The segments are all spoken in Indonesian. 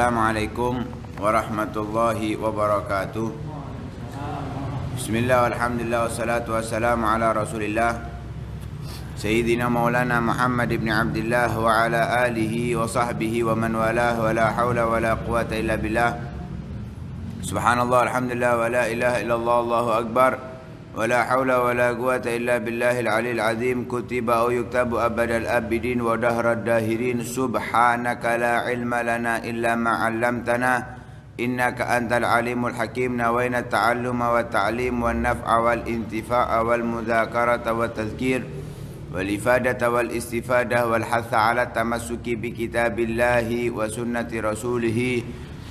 Assalamualaikum warahmatullahi wabarakatuh Bismillah walhamdulillah wassalatu wassalamu ala rasulillah Sayyidina maulana Muhammad ibn Abdullah wa ala alihi wa sahbihi wa man walah wa la hawla wa la quwata illa billah Subhanallah alhamdulillah wa la ilaha illallah Allahu akbar ولا حول ولا قوة إلا بالله العلي العظيم كتب أو يكتب أبد الأبدين ودهر الداهرين سبحانك لا علم لنا إلا ما علمتنا إنك أنت العليم الحكيم نوينا التعلم والتعليم والنفع والانتفاع والمذاكرة والتذكير والإفادة والاستفادة والحث على التمسك بكتاب الله وسنة رسوله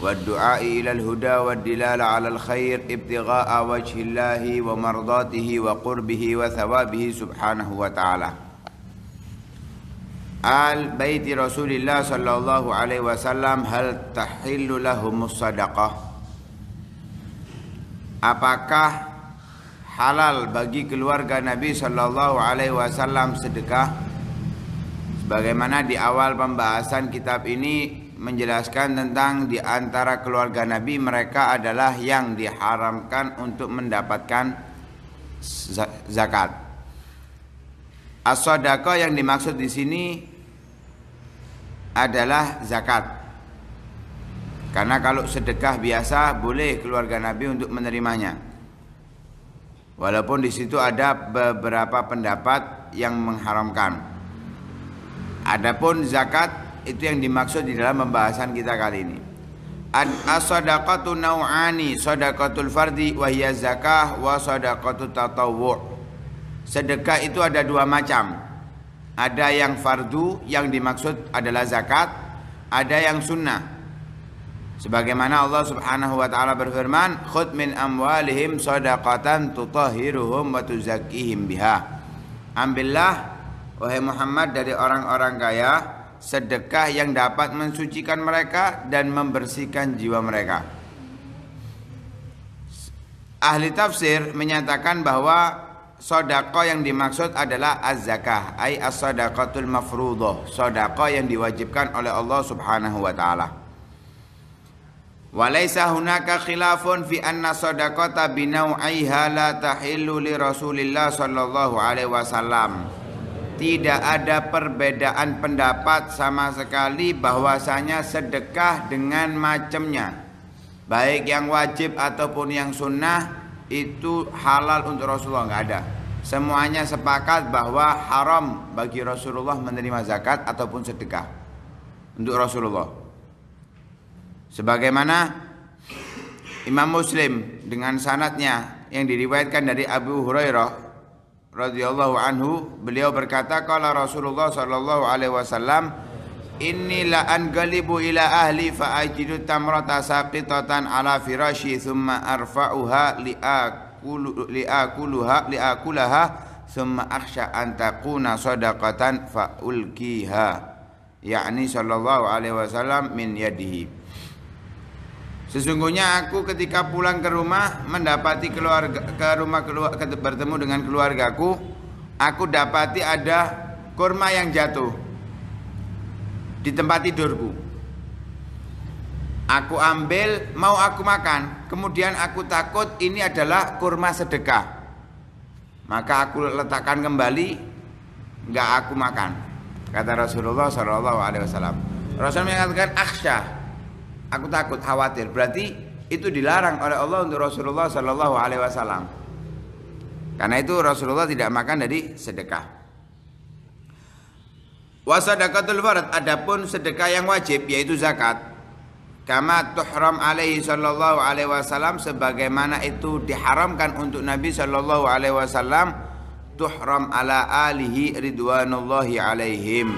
والدعاء إلى الهدى والدلال على الخير ابتغاء وجه الله ومرضاته وقربه وثوابه سبحانه وتعالى آل بيت رسول الله صلى الله عليه وسلم هل تحل لهم الصدقة Apakah halal bagi keluarga Nabi Shallallahu Alaihi Wasallam sedekah? Sebagaimana di awal pembahasan kitab ini menjelaskan tentang di antara keluarga Nabi mereka adalah yang diharamkan untuk mendapatkan zakat. as yang dimaksud di sini adalah zakat. Karena kalau sedekah biasa boleh keluarga Nabi untuk menerimanya. Walaupun di situ ada beberapa pendapat yang mengharamkan. Adapun zakat itu yang dimaksud di dalam pembahasan kita kali ini. as asadaqatu nau'ani Sadaqatul fardi hiya zakah Wa sadaqatu tatawwu' Sedekah itu ada dua macam Ada yang fardu Yang dimaksud adalah zakat Ada yang sunnah Sebagaimana Allah subhanahu wa ta'ala berfirman khudh min amwalihim shadaqatan tutahhiruhum wa tuzakkihim biha Ambillah Wahai Muhammad dari orang-orang kaya sedekah yang dapat mensucikan mereka dan membersihkan jiwa mereka. Ahli tafsir menyatakan bahwa sodako yang dimaksud adalah az-zakah ay as-sadaqatul mafruḍah sodako yang diwajibkan oleh Allah Subhanahu wa taala walaysa hunaka khilafun fi anna sadaqata bi la tahillu li Rasulillah sallallahu alaihi wasallam tidak ada perbedaan pendapat sama sekali bahwasanya sedekah dengan macamnya baik yang wajib ataupun yang sunnah itu halal untuk Rasulullah nggak ada semuanya sepakat bahwa haram bagi Rasulullah menerima zakat ataupun sedekah untuk Rasulullah sebagaimana Imam Muslim dengan sanatnya yang diriwayatkan dari Abu Hurairah radhiyallahu anhu beliau berkata kalau Rasulullah sallallahu alaihi wasallam inni la angalibu ila ahli fa ajidu tamrata saqitatan ala firashi thumma arfa'uha li akulu li akuluha li akulaha thumma akhsha an takuna sadaqatan fa ulkiha yakni sallallahu alaihi wasallam min yadihi Sesungguhnya aku ketika pulang ke rumah mendapati keluarga ke rumah keluar, ke, bertemu dengan keluargaku, aku dapati ada kurma yang jatuh di tempat tidurku. Aku ambil, mau aku makan. Kemudian aku takut ini adalah kurma sedekah. Maka aku letakkan kembali, nggak aku makan. Kata Rasulullah saw Alaihi Wasallam. Rasul mengatakan Aksyah, Aku takut khawatir. Berarti itu dilarang oleh Allah untuk Rasulullah Shallallahu Alaihi Wasallam. Karena itu Rasulullah tidak makan dari sedekah. Wasadakatul farad adapun sedekah yang wajib yaitu zakat. Kama tuhram alaihi sallallahu alaihi wasallam sebagaimana itu diharamkan untuk Nabi sallallahu alaihi wasallam tuhram ala alihi ridwanullahi alaihim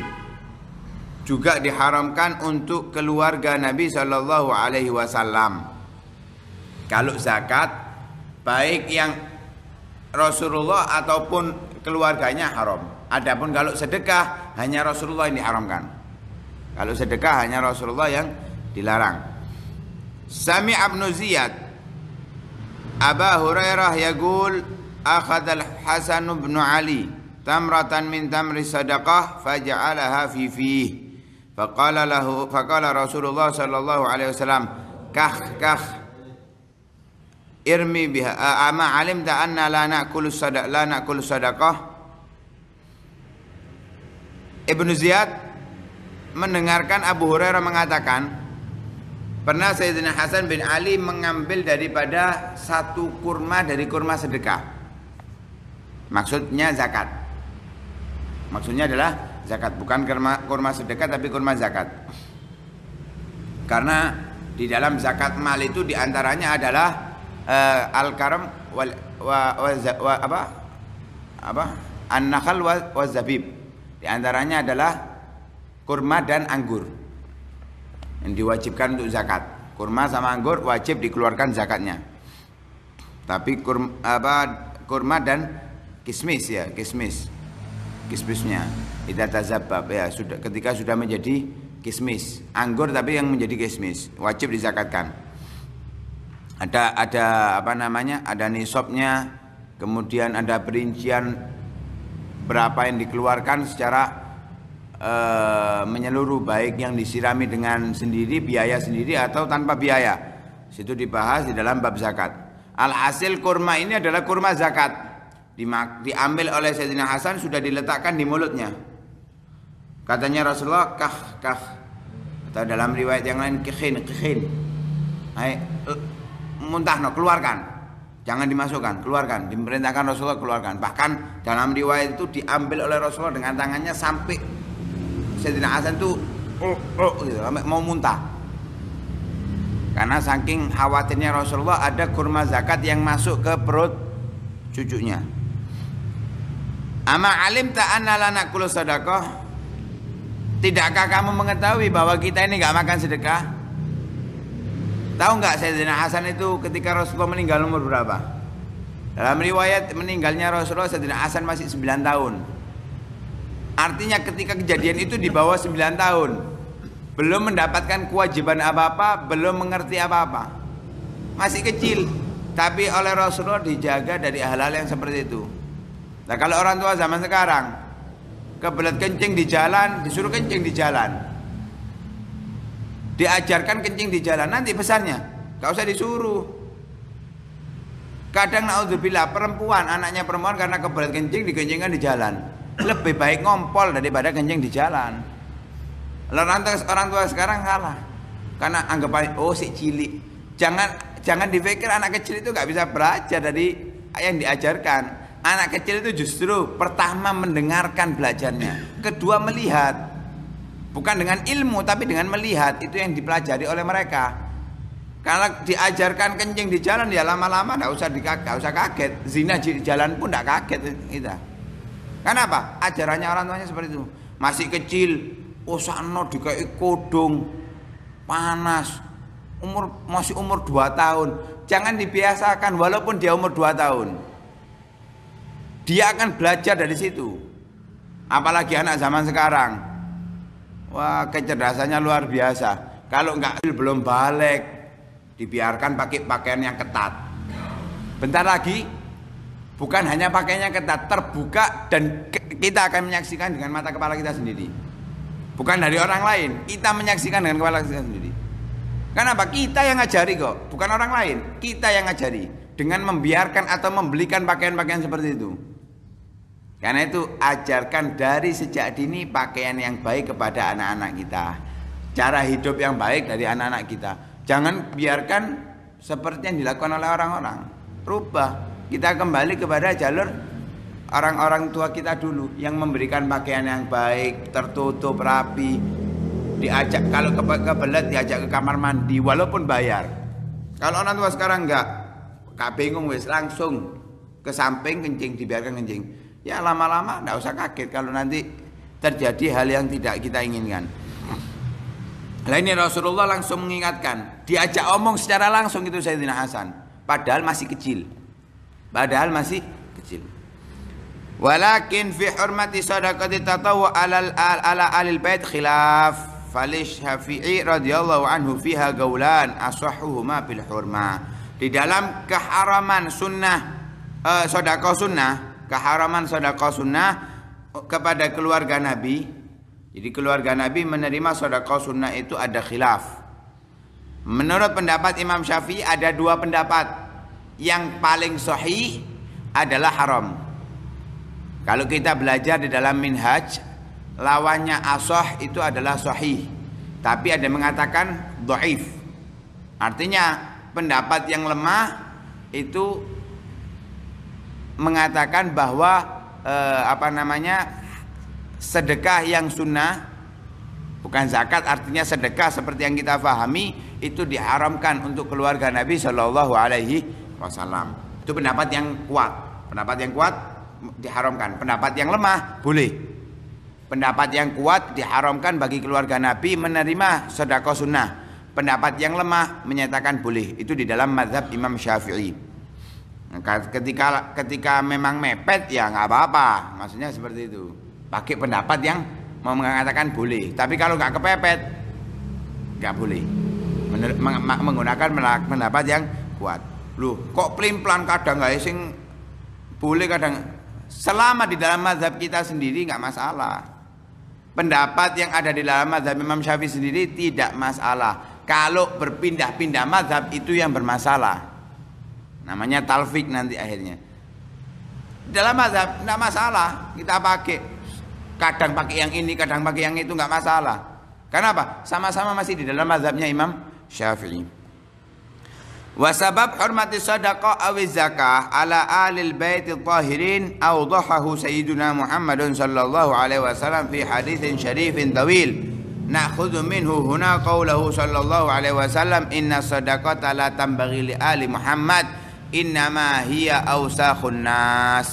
juga diharamkan untuk keluarga Nabi Shallallahu Alaihi Wasallam. Kalau zakat baik yang Rasulullah ataupun keluarganya haram. Adapun kalau sedekah hanya Rasulullah yang diharamkan. Kalau sedekah hanya Rasulullah yang dilarang. Sami Abnu Ziyad Aba Hurairah yaqul akhadha Hasan bin Ali tamratan min tamri sadaqah faja'alaha fi fihi Faqala lahu faqala Rasulullah sallallahu alaihi wasallam kah kah irmi biha ama alim alimta anna la naqulu sadaq la naqulu sadaqah Ibnu Ziyad mendengarkan Abu Hurairah mengatakan pernah Sayyidina Hasan bin Ali mengambil daripada satu kurma dari kurma sedekah maksudnya zakat maksudnya adalah zakat bukan kurma, kurma sedekah tapi kurma zakat karena di dalam zakat mal itu diantaranya adalah uh, eh, al karam wal wa, wa, wa, apa apa an nakhal wa, wa zabib diantaranya adalah kurma dan anggur yang diwajibkan untuk zakat kurma sama anggur wajib dikeluarkan zakatnya tapi kurma, apa kurma dan kismis ya kismis kismisnya Idza tazabab ya sudah ketika sudah menjadi kismis, anggur tapi yang menjadi kismis, wajib dizakatkan. Ada ada apa namanya? Ada nisabnya, kemudian ada perincian berapa yang dikeluarkan secara e, menyeluruh baik yang disirami dengan sendiri biaya sendiri atau tanpa biaya. Situ dibahas di dalam bab zakat. Alhasil kurma ini adalah kurma zakat. diambil oleh Sayyidina Hasan sudah diletakkan di mulutnya. Katanya Rasulullah kah kah atau dalam riwayat yang lain kehin kehin. Hai, eh, muntah no, keluarkan. Jangan dimasukkan, keluarkan. Diperintahkan Rasulullah keluarkan. Bahkan dalam riwayat itu diambil oleh Rasulullah dengan tangannya sampai Sayyidina Hasan itu oh oh gitu, mau muntah. Karena saking khawatirnya Rasulullah ada kurma zakat yang masuk ke perut cucunya. Ama alim ta'anna lana sadaqah Tidakkah kamu mengetahui bahwa kita ini nggak makan sedekah? Tahu nggak Sayyidina Hasan itu ketika Rasulullah meninggal umur berapa? Dalam riwayat meninggalnya Rasulullah Sayyidina Hasan masih 9 tahun. Artinya ketika kejadian itu di bawah 9 tahun. Belum mendapatkan kewajiban apa-apa, belum mengerti apa-apa. Masih kecil, tapi oleh Rasulullah dijaga dari hal-hal yang seperti itu. Nah, kalau orang tua zaman sekarang kebelet kencing di jalan, disuruh kencing di jalan. Diajarkan kencing di jalan, nanti besarnya gak usah disuruh. Kadang naudzubillah perempuan, anaknya perempuan karena kebelet kencing dikencingkan di jalan. Lebih baik ngompol daripada kencing di jalan. Lalu orang tua sekarang kalah. Karena anggapan oh si cilik. Jangan jangan dipikir anak kecil itu gak bisa belajar dari yang diajarkan Anak kecil itu justru pertama mendengarkan belajarnya, kedua melihat. Bukan dengan ilmu tapi dengan melihat itu yang dipelajari oleh mereka. Kalau diajarkan kencing di jalan ya lama-lama nggak usah dikaget, usah kaget. Zina di jalan pun nggak kaget kita. Kenapa? Ajarannya orang tuanya seperti itu. Masih kecil, usahno dikai kodong, panas. Umur masih umur 2 tahun. Jangan dibiasakan walaupun dia umur 2 tahun. Dia akan belajar dari situ. Apalagi anak zaman sekarang. Wah, kecerdasannya luar biasa. Kalau nggak belum balik, dibiarkan pakai pakaian yang ketat. Bentar lagi, bukan hanya pakaiannya ketat, terbuka dan kita akan menyaksikan dengan mata kepala kita sendiri. Bukan dari orang lain, kita menyaksikan dengan kepala kita sendiri. Kenapa? Kita yang ngajari kok, bukan orang lain. Kita yang ngajari dengan membiarkan atau membelikan pakaian-pakaian seperti itu. Karena itu ajarkan dari sejak dini pakaian yang baik kepada anak-anak kita. Cara hidup yang baik dari anak-anak kita. Jangan biarkan seperti yang dilakukan oleh orang-orang. Rubah. Kita kembali kepada jalur orang-orang tua kita dulu yang memberikan pakaian yang baik, tertutup, rapi. Diajak kalau ke kebelet diajak ke kamar mandi walaupun bayar. Kalau orang tua sekarang enggak, kak bingung wis langsung ke samping kencing dibiarkan kencing Ya lama-lama ndak usah kaget kalau nanti terjadi hal yang tidak kita inginkan. Nah ini Rasulullah langsung mengingatkan, diajak omong secara langsung itu Sayyidina Hasan. Padahal masih kecil. Padahal masih kecil. Walakin fi hurmati sadaqati tatawwa ala ala alil bait khilaf. Falish hafi'i radhiyallahu anhu fiha gaulan asahuhuma bil hurma. Di dalam keharaman sunnah eh, sunnah keharaman sedekah sunnah kepada keluarga Nabi. Jadi keluarga Nabi menerima sedekah sunnah itu ada khilaf. Menurut pendapat Imam Syafi'i ada dua pendapat. Yang paling sahih adalah haram. Kalau kita belajar di dalam minhaj, lawannya asoh itu adalah sahih. Tapi ada yang mengatakan doif. Artinya pendapat yang lemah itu mengatakan bahwa eh, apa namanya sedekah yang sunnah bukan zakat artinya sedekah seperti yang kita pahami itu diharamkan untuk keluarga Nabi Shallallahu Alaihi Wasallam itu pendapat yang kuat pendapat yang kuat diharamkan pendapat yang lemah boleh pendapat yang kuat diharamkan bagi keluarga Nabi menerima sedekah sunnah pendapat yang lemah menyatakan boleh itu di dalam madhab Imam Syafi'i ketika ketika memang mepet ya nggak apa-apa maksudnya seperti itu pakai pendapat yang mau mengatakan boleh tapi kalau nggak kepepet nggak boleh Menur menggunakan pendapat yang kuat Lu kok pelin pelan kadang nggak ya sing boleh kadang selama di dalam mazhab kita sendiri nggak masalah pendapat yang ada di dalam mazhab Imam Syafi'i sendiri tidak masalah kalau berpindah-pindah mazhab itu yang bermasalah Namanya talfik nanti akhirnya. Dalam mazhab tidak masalah kita pakai. Kadang pakai yang ini, kadang pakai yang itu nggak masalah. Karena apa? Sama-sama masih di dalam mazhabnya Imam Syafi'i. Wasabab hormati sadaqah awi zakah ala alil baitil tahirin awdahahu Sayyiduna Muhammadun sallallahu alaihi wasallam fi hadithin syarifin tawil. nakhudu minhu huna qawlahu sallallahu alaihi wasallam inna إن الصدقات لا تنبغي muhammad innama hiya awsakhun nas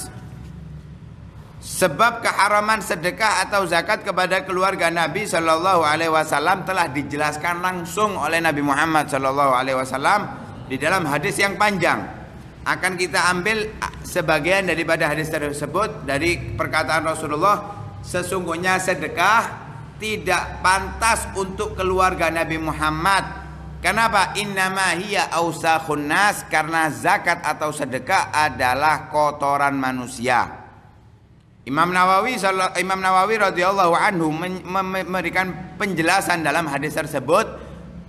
Sebab keharaman sedekah atau zakat kepada keluarga Nabi Shallallahu Alaihi Wasallam telah dijelaskan langsung oleh Nabi Muhammad Shallallahu Alaihi Wasallam di dalam hadis yang panjang. Akan kita ambil sebagian daripada hadis tersebut dari perkataan Rasulullah, sesungguhnya sedekah tidak pantas untuk keluarga Nabi Muhammad Kenapa? Innama hiya ausakhun nas karena zakat atau sedekah adalah kotoran manusia. Imam Nawawi Imam Nawawi radhiyallahu anhu memberikan penjelasan dalam hadis tersebut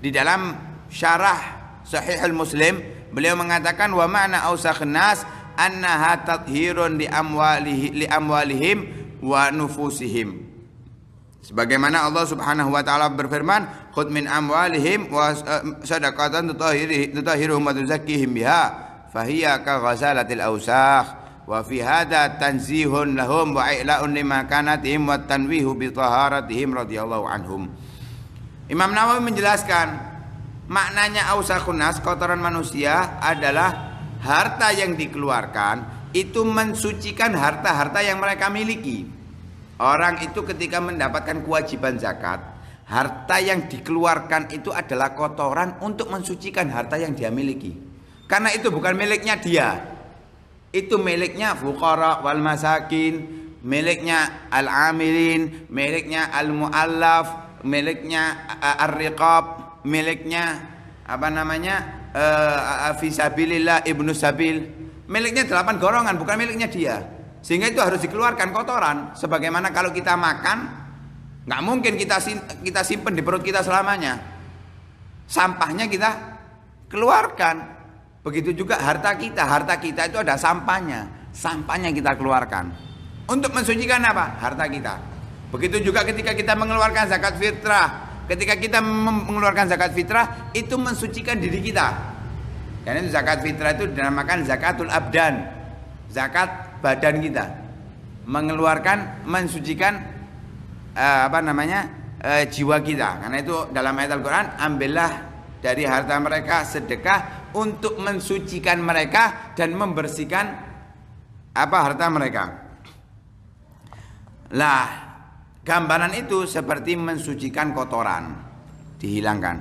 di dalam syarah Sahih Muslim beliau mengatakan wa ma'na ausakhun nas annaha tathhirun li amwalihim wa nufusihim Sebagaimana Allah Subhanahu wa taala berfirman, "Khud min amwalihim wa eh, sadaqatan tutahhiruhum wa tuzakkihim biha, fahiya ka ghasalatil awsakh." Wa fi hadha tanzihun lahum wa i'la'un lima kanatihim wa tanwihu bi taharatihim radhiyallahu anhum. Imam Nawawi menjelaskan maknanya ausakhun nas kotoran manusia adalah harta yang dikeluarkan itu mensucikan harta-harta yang mereka miliki. Orang itu ketika mendapatkan kewajiban zakat, harta yang dikeluarkan itu adalah kotoran untuk mensucikan harta yang dia miliki. Karena itu bukan miliknya dia. Itu miliknya fukara wal masakin, miliknya al-amilin, miliknya al-muallaf, miliknya ar-riqab, miliknya apa namanya? Eh, fisabilillah ibnu sabil. Miliknya delapan golongan, bukan miliknya dia. Sehingga itu harus dikeluarkan kotoran. Sebagaimana kalau kita makan, nggak mungkin kita kita simpen di perut kita selamanya. Sampahnya kita keluarkan. Begitu juga harta kita, harta kita itu ada sampahnya. Sampahnya kita keluarkan. Untuk mensucikan apa? Harta kita. Begitu juga ketika kita mengeluarkan zakat fitrah, ketika kita mengeluarkan zakat fitrah itu mensucikan diri kita. Karena zakat fitrah itu dinamakan zakatul abdan. Zakat badan kita mengeluarkan mensucikan uh, apa namanya uh, jiwa kita karena itu dalam ayat Al-Qur'an ambillah dari harta mereka sedekah untuk mensucikan mereka dan membersihkan apa harta mereka lah gambaran itu seperti mensucikan kotoran dihilangkan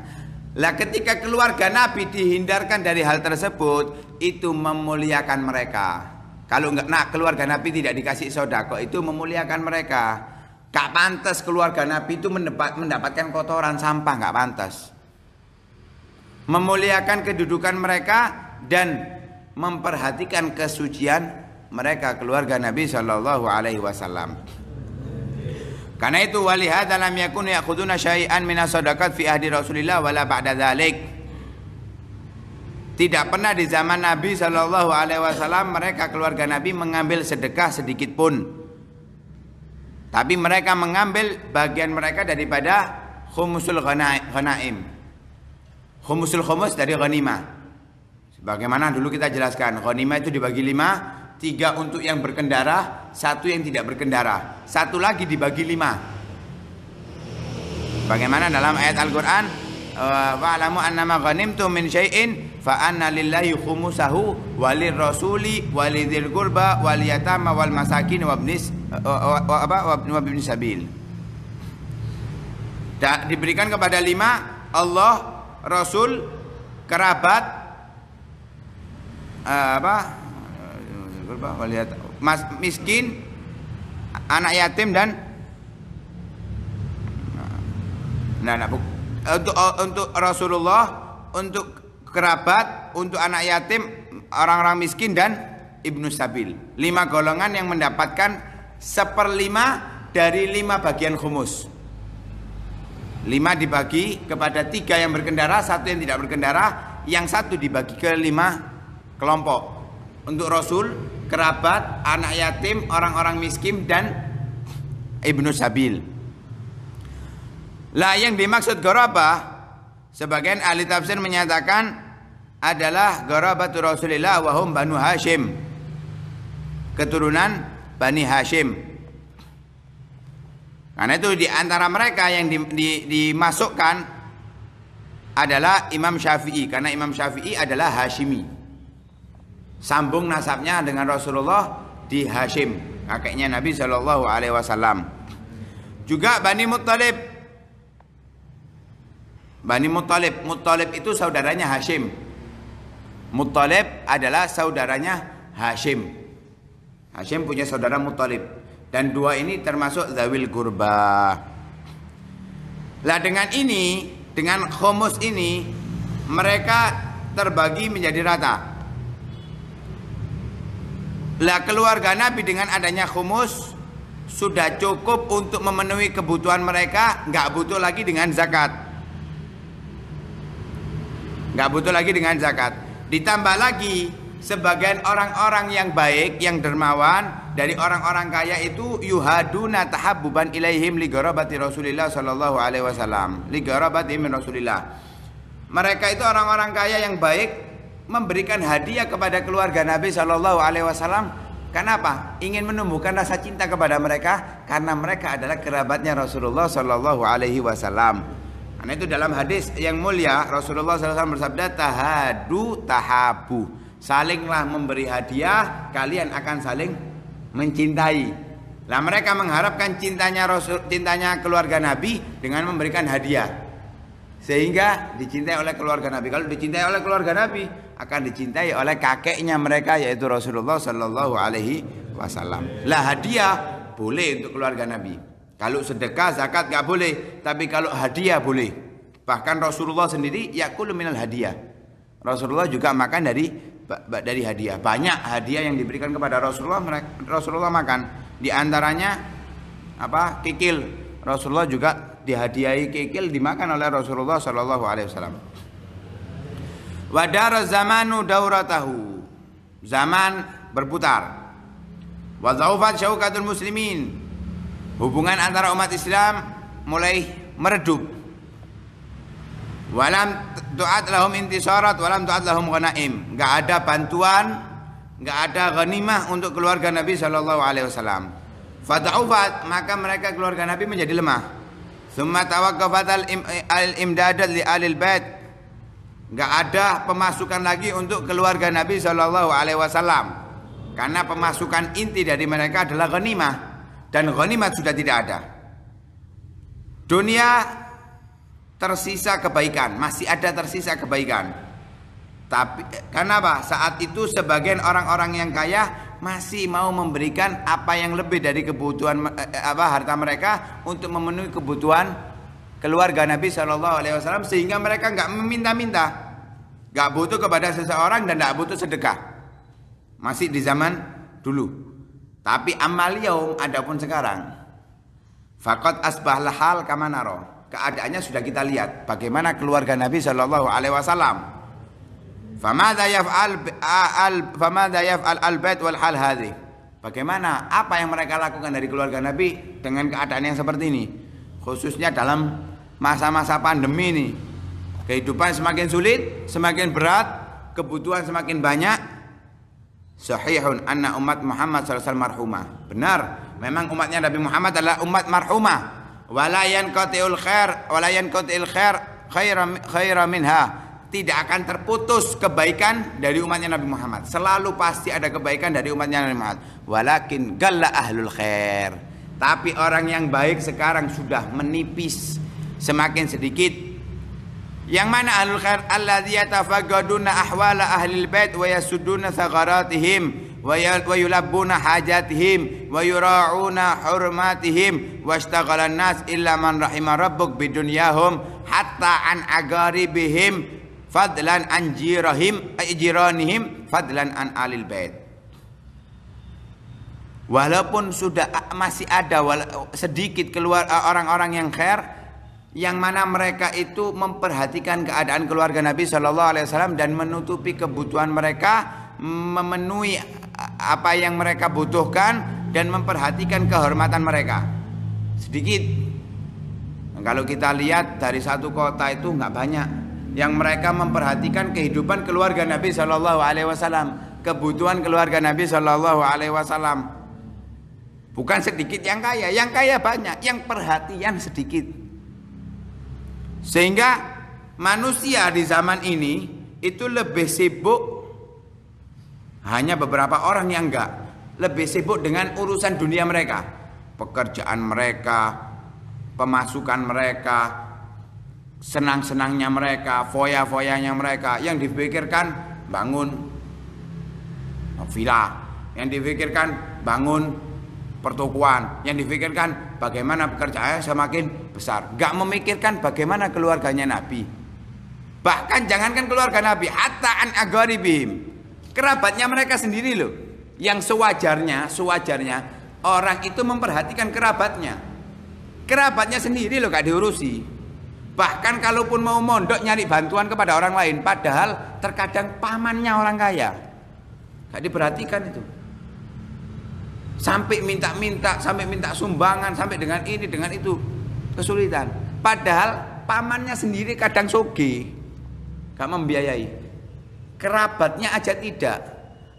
lah ketika keluarga Nabi dihindarkan dari hal tersebut itu memuliakan mereka kalau nggak nak keluarga Nabi tidak dikasih sodako itu memuliakan mereka. Kak pantas keluarga Nabi itu mendapat, mendapatkan kotoran sampah, nggak pantas. Memuliakan kedudukan mereka dan memperhatikan kesucian mereka keluarga Nabi Shallallahu Alaihi Wasallam. Karena itu walihat dalam yakun yakuduna syai'an minas sodakat fi ahdi Rasulillah wala ba'da dhalik. Tidak pernah di zaman Nabi Shallallahu Alaihi Wasallam mereka keluarga Nabi mengambil sedekah sedikit pun. Tapi mereka mengambil bagian mereka daripada khumusul ghanaim. Khumusul khumus dari ghanimah. Sebagaimana dulu kita jelaskan, ghanimah itu dibagi lima, tiga untuk yang berkendara, satu yang tidak berkendara, satu lagi dibagi lima. Bagaimana dalam ayat Al-Quran, wa'alamu annama ghanimtum min syai'in fa anna lillahi khumusahu walir rasuli walidzil qurba wal yatama wal masakin wa ibnis eh, eh, eh, wa apa wa ibnis sabil diberikan kepada lima Allah Rasul kerabat apa mas miskin anak yatim dan nah, nah, nah untuk untuk Rasulullah untuk kerabat, untuk anak yatim, orang-orang miskin dan ibnu sabil. Lima golongan yang mendapatkan seperlima dari lima bagian humus. Lima dibagi kepada tiga yang berkendara, satu yang tidak berkendara, yang satu dibagi ke lima kelompok. Untuk Rasul, kerabat, anak yatim, orang-orang miskin dan ibnu sabil. Lah yang dimaksud gorabah Sebagian ahli tafsir menyatakan adalah gharabatu Rasulillah wahum Banu Hashim. Keturunan Bani Hashim. Karena itu di antara mereka yang di, di, dimasukkan adalah Imam Syafi'i karena Imam Syafi'i adalah Hashimi. Sambung nasabnya dengan Rasulullah di Hashim, kakeknya Nabi Shallallahu alaihi wasallam. Juga Bani Muttalib Bani Muttalib. Muttalib itu saudaranya Hashim. Muttalib adalah saudaranya Hashim. Hashim punya saudara Muttalib. Dan dua ini termasuk Zawil Gurba. Lah dengan ini, dengan khomus ini, mereka terbagi menjadi rata. Lah keluarga Nabi dengan adanya khumus sudah cukup untuk memenuhi kebutuhan mereka, nggak butuh lagi dengan zakat nggak butuh lagi dengan zakat. Ditambah lagi sebagian orang-orang yang baik, yang dermawan dari orang-orang kaya itu yuhaduna tahabuban ilaihim li gharabati Rasulillah sallallahu alaihi wasallam, li Rasulillah. Mereka itu orang-orang kaya yang baik memberikan hadiah kepada keluarga Nabi sallallahu alaihi wasallam. Kenapa? Ingin menumbuhkan rasa cinta kepada mereka karena mereka adalah kerabatnya Rasulullah sallallahu alaihi wasallam. Karena itu dalam hadis yang mulia Rasulullah SAW bersabda tahadu tahabu salinglah memberi hadiah kalian akan saling mencintai. Lah mereka mengharapkan cintanya Rasul cintanya keluarga Nabi dengan memberikan hadiah sehingga dicintai oleh keluarga Nabi. Kalau dicintai oleh keluarga Nabi akan dicintai oleh kakeknya mereka yaitu Rasulullah SAW Alaihi Lah hadiah boleh untuk keluarga Nabi. Kalau sedekah, zakat nggak boleh. Tapi kalau hadiah boleh. Bahkan Rasulullah sendiri ya minal hadiah. Rasulullah juga makan dari dari hadiah. Banyak hadiah yang diberikan kepada Rasulullah Rasulullah makan. Di antaranya apa? Kikil. Rasulullah juga dihadiahi kikil dimakan oleh Rasulullah Shallallahu alaihi wasallam. Wadar zamanu dauratahu. Zaman berputar. syaukatul muslimin hubungan antara umat Islam mulai meredup. Walam tu'at lahum intisarat walam tu'at lahum ghanaim. Enggak ada bantuan, enggak ada ghanimah untuk keluarga Nabi sallallahu alaihi wasallam. maka mereka keluarga Nabi menjadi lemah. Summa tawaqqafat al-imdadat li alil bait. Enggak ada pemasukan lagi untuk keluarga Nabi sallallahu alaihi wasallam. Karena pemasukan inti dari mereka adalah ghanimah dan ghanimat sudah tidak ada. Dunia tersisa kebaikan, masih ada tersisa kebaikan. Tapi eh, karena apa? Saat itu sebagian orang-orang yang kaya masih mau memberikan apa yang lebih dari kebutuhan eh, eh, apa harta mereka untuk memenuhi kebutuhan keluarga Nabi Shallallahu Alaihi Wasallam sehingga mereka nggak meminta-minta, nggak butuh kepada seseorang dan nggak butuh sedekah. Masih di zaman dulu. Tapi amal yaum adapun sekarang Fakot asbahlah hal kamanaro Keadaannya sudah kita lihat Bagaimana keluarga Nabi Shallallahu Alaihi Wasallam Famada yaf'al Famada yaf'al al-bait wal hal hadhi Bagaimana apa yang mereka lakukan dari keluarga Nabi Dengan keadaan yang seperti ini Khususnya dalam masa-masa pandemi ini Kehidupan semakin sulit Semakin berat Kebutuhan semakin banyak sahihun anna umat Muhammad SAW marhumah. Benar, memang umatnya Nabi Muhammad adalah umat marhumah. Walayan qati'ul khair, walayan qati'il khair khairam khaira minha. Tidak akan terputus kebaikan dari umatnya Nabi Muhammad. Selalu pasti ada kebaikan dari umatnya Nabi Muhammad. Walakin galla ahlul khair. Tapi orang yang baik sekarang sudah menipis semakin sedikit yang mana ahlul khair alladzi yatafaqaduna ahwala ahlil bait wa yasudduna thagaratihim ya, wa yulabbuna hajatihim wa yura'una hurmatihim wa ishtaghalan nas illa man rahima rabbuk bidunyahum hatta an agaribihim fadlan an jirahim ajiranihim eh, fadlan an alil bait Walaupun sudah masih ada sedikit keluar eh, orang-orang yang khair yang mana mereka itu memperhatikan keadaan keluarga Nabi Shallallahu Alaihi Wasallam dan menutupi kebutuhan mereka, memenuhi apa yang mereka butuhkan dan memperhatikan kehormatan mereka. Sedikit. kalau kita lihat dari satu kota itu nggak banyak yang mereka memperhatikan kehidupan keluarga Nabi Shallallahu Alaihi Wasallam, kebutuhan keluarga Nabi Shallallahu Alaihi Wasallam. Bukan sedikit yang kaya, yang kaya banyak, yang perhatian sedikit. Sehingga manusia di zaman ini itu lebih sibuk hanya beberapa orang yang enggak lebih sibuk dengan urusan dunia mereka, pekerjaan mereka, pemasukan mereka, senang-senangnya mereka, foya-foyanya mereka yang dipikirkan bangun villa, yang dipikirkan bangun pertokoan, yang dipikirkan bagaimana pekerjaannya semakin besar Gak memikirkan bagaimana keluarganya Nabi bahkan jangankan keluarga Nabi Hattaan agaribim kerabatnya mereka sendiri loh yang sewajarnya sewajarnya orang itu memperhatikan kerabatnya kerabatnya sendiri loh gak diurusi bahkan kalaupun mau mondok nyari bantuan kepada orang lain padahal terkadang pamannya orang kaya gak diperhatikan itu sampai minta-minta sampai minta sumbangan sampai dengan ini dengan itu kesulitan. Padahal pamannya sendiri kadang soge, gak membiayai. Kerabatnya aja tidak,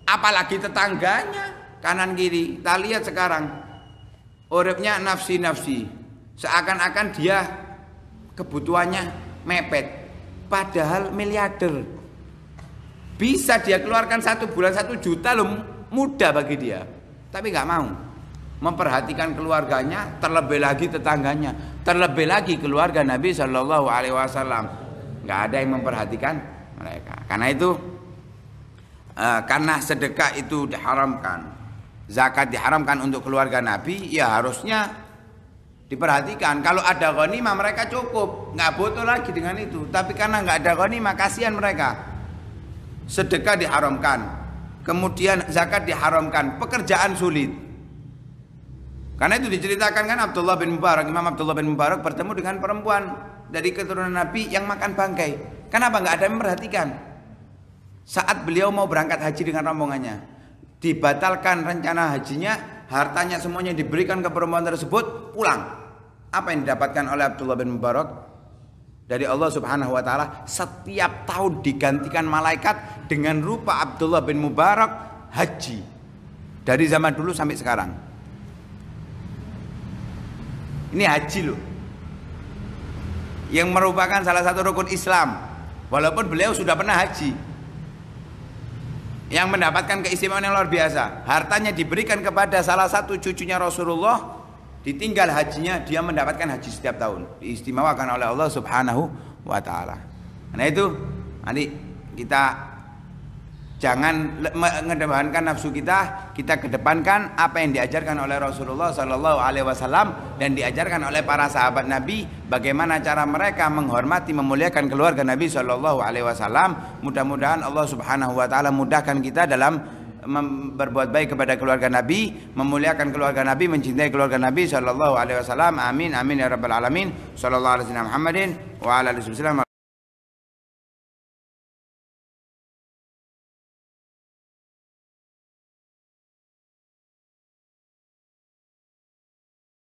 apalagi tetangganya kanan kiri. Kita lihat sekarang, orangnya nafsi-nafsi, seakan-akan dia kebutuhannya mepet. Padahal miliarder bisa dia keluarkan satu bulan satu juta loh mudah bagi dia, tapi nggak mau memperhatikan keluarganya, terlebih lagi tetangganya, terlebih lagi keluarga Nabi Shallallahu Alaihi Wasallam. Gak ada yang memperhatikan mereka. Karena itu, eh, karena sedekah itu diharamkan, zakat diharamkan untuk keluarga Nabi, ya harusnya diperhatikan. Kalau ada ghanimah mereka cukup, nggak butuh lagi dengan itu. Tapi karena nggak ada ghanimah, kasihan mereka. Sedekah diharamkan, kemudian zakat diharamkan, pekerjaan sulit karena itu diceritakan kan Abdullah bin Mubarak, Imam Abdullah bin Mubarak bertemu dengan perempuan dari keturunan Nabi yang makan bangkai. Kenapa nggak ada yang memperhatikan? Saat beliau mau berangkat haji dengan rombongannya, dibatalkan rencana hajinya, hartanya semuanya diberikan ke perempuan tersebut, pulang. Apa yang didapatkan oleh Abdullah bin Mubarak? Dari Allah Subhanahu wa taala setiap tahun digantikan malaikat dengan rupa Abdullah bin Mubarak haji. Dari zaman dulu sampai sekarang. Ini haji loh. Yang merupakan salah satu rukun Islam. Walaupun beliau sudah pernah haji. Yang mendapatkan keistimewaan yang luar biasa. Hartanya diberikan kepada salah satu cucunya Rasulullah. Ditinggal hajinya, dia mendapatkan haji setiap tahun. Diistimewakan oleh Allah subhanahu wa ta'ala. Karena itu, nanti kita Jangan mengedepankan nafsu kita, kita kedepankan apa yang diajarkan oleh Rasulullah Shallallahu Alaihi Wasallam dan diajarkan oleh para sahabat Nabi. Bagaimana cara mereka menghormati, memuliakan keluarga Nabi Shallallahu Alaihi Wasallam. Mudah-mudahan Allah Subhanahu Wa Taala mudahkan kita dalam berbuat baik kepada keluarga Nabi, memuliakan keluarga Nabi, mencintai keluarga Nabi Sallallahu Alaihi Wasallam. Amin, amin ya rabbal alamin. Sallallahu Alaihi Wasallam Muhammadin wa